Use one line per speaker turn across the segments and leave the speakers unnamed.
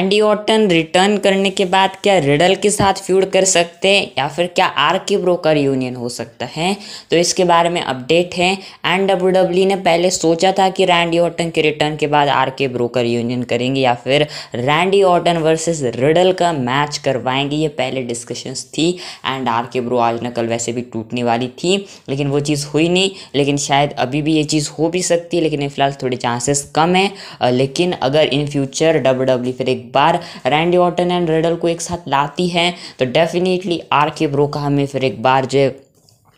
Randy Orton return करने के बाद क्या रिडल के साथ फ्यूड कर सकते हैं या फिर क्या आर के ब्रो का रियूनियन हो सकता है तो इसके बारे में अपडेट है एंड डब्ल्यू डब्ल्यू ने पहले सोचा था कि रैंडी ऑटन के रिटर्न के बाद आर के ब्रो का रियूनियन करेंगे या फिर रैंडी ऑटन वर्सेज रिडल का मैच करवाएंगे ये पहले डिस्कशंस थी एंड आर के ब्रो आज नकल कल वैसे भी टूटने वाली थी लेकिन वो चीज़ हुई नहीं लेकिन शायद अभी भी ये चीज़ हो भी सकती है लेकिन फिलहाल थोड़े चांसेस कम है लेकिन अगर इन फ्यूचर डब्ल्यू डब्ल्यू फिर एक बार रैंडी ऑटन एंड रेडल को एक साथ लाती है तो डेफिनेटली आर के ब्रो का हमें फिर एक बार जो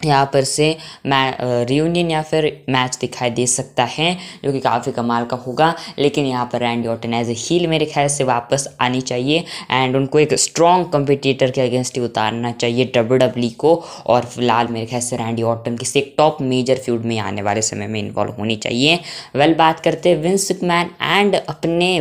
यहाँ पर से मै रियूनियन या फिर मैच दिखाई दे सकता है जो कि काफ़ी कमाल का होगा लेकिन यहाँ पर Randy Orton as a heel मेरे ख्याल से वापस आनी चाहिए एंड उनको एक स्ट्रॉन्ग कम्पिटिटर के अगेंस्ट ही उतारना चाहिए डब्ल्यू डब्ल्यू e को और फिलहाल मेरे ख्याल से रैंडी ऑटन किसी एक टॉप मेजर फ्यूड में आने वाले समय में इन्वॉल्व होनी चाहिए वेल बात करते हैं विंस मैन एंड अपने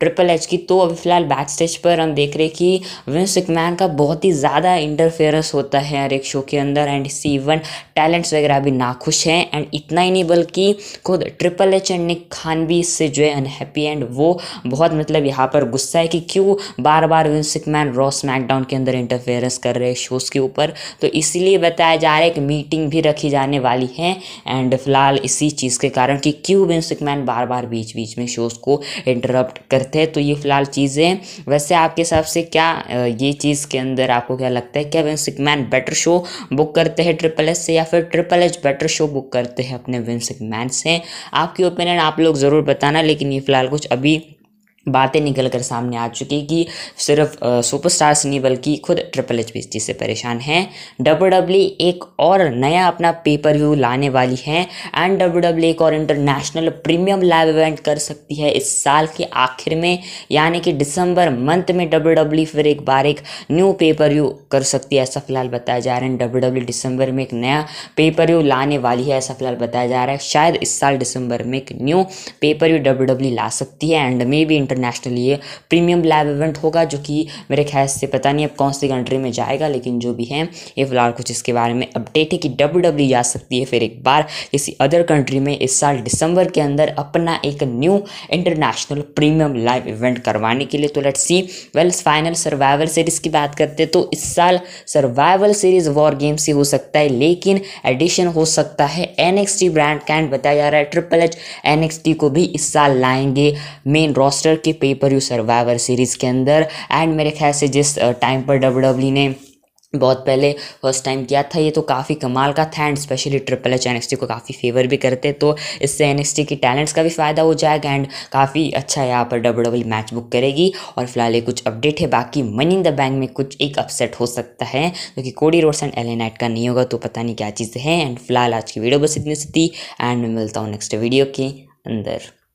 ट्रिपल एच की तो अभी फिलहाल बैक स्टेज पर हम देख रहे कि विंस मैन का बहुत ही ज़्यादा इंटरफेरेंस होता है हर एक शो के अंदर एंड इससे इवन टैलेंट्स वगैरह भी नाखुश हैं एंड इतना ही नहीं बल्कि खुद triple H and Nick Khan भी इससे जो है अनहैप्पी एंड वो बहुत मतलब यहाँ पर गुस्सा है कि क्यों बार बार विंस मैन रॉस मैकडाउन के अंदर इंटरफेयरेंस कर रहे हैं शोज़ के ऊपर तो इसीलिए बताया जा रहा है कि मीटिंग भी रखी जाने वाली है एंड फिलहाल इसी चीज़ के कारण कि क्यों विंस मैन बार बार बीच बीच में शोज़ को इंटरप्ट करते हैं तो ये फ़िलहाल चीज़ें वैसे आपके हिसाब से क्या ये चीज़ के अंदर आपको क्या लगता है क्या विंसिकमैन बेटर शो बुक करते हैं ट्रिपल एच से या फिर triple H better show book करते हैं अपने विंसिकमैन से आपकी ओपिनियन आप लोग ज़रूर बताना लेकिन ये फ़िलहाल कुछ अभी बातें निकल कर सामने आ चुकी कि सिर्फ सुपरस्टार्स नहीं बल्कि खुद ट्रिपल एच भी से परेशान हैं डब्ल्यू डब्ल्यू एक और नया अपना पेपर व्यू लाने वाली है एंड डब्ल्यू डब्ल्यू एक और इंटरनेशनल प्रीमियम लाइव इवेंट कर सकती है इस साल के आखिर में यानी कि दिसंबर मंथ में डब्ल्यू डब्ल्यू फिर एक बार एक न्यू पेपर व्यू कर सकती है ऐसा फिलहाल बताया जा रहा है डब्ल्यू डब्ल्यू दिसंबर में एक नया पेपर व्यू लाने वाली है ऐसा फिलहाल बताया जा रहा है शायद इस साल दिसंबर में एक new pay per view W W ला सकती है and may be inter international ये प्रीमियम लैब इवेंट होगा जो कि मेरे ख्याल से पता नहीं अब कौन सी कंट्री में जाएगा लेकिन जो भी है ये फिलहाल कुछ इसके बारे में अपडेट है कि डब्ल्यू डब्ल्यू e जा सकती है फिर एक बार किसी अदर कंट्री में इस साल दिसंबर के अंदर अपना एक new international premium live event करवाने के लिए तो लेट्स सी वेल्स फाइनल सर्वाइवल सीरीज़ की बात करते हैं तो इस साल सर्वाइवल सीरीज़ वॉर गेम से हो सकता है लेकिन एडिशन हो सकता है एन ब्रांड कैंड बताया जा रहा है ट्रिपल एच एन को भी इस साल लाएंगे मेन रोस्टर के पेपर यू सर्वाइवर सीरीज़ के अंदर एंड मेरे ख्याल से जिस टाइम पर डब्ल्यू e ने बहुत पहले फर्स्ट टाइम किया था ये तो काफ़ी कमाल का था एंड स्पेशली ट्रिपल एच एन को काफ़ी फेवर भी करते तो इससे एन की टैलेंट्स का भी फ़ायदा हो जाएगा एंड काफ़ी अच्छा यहाँ पर डब्ल्यू डब्ल्यू मैच बुक करेगी और फिलहाल ये कुछ अपडेट है बाकी मनी इन द बैंक में कुछ एक अपसेट हो सकता है क्योंकि तो कोडी रोड्स एंड एलेनाइट का नहीं होगा तो पता नहीं क्या चीज़ें हैं एंड फिलहाल आज की वीडियो बस इतनी सी थी एंड मैं मिलता हूँ नेक्स्ट वीडियो के अंदर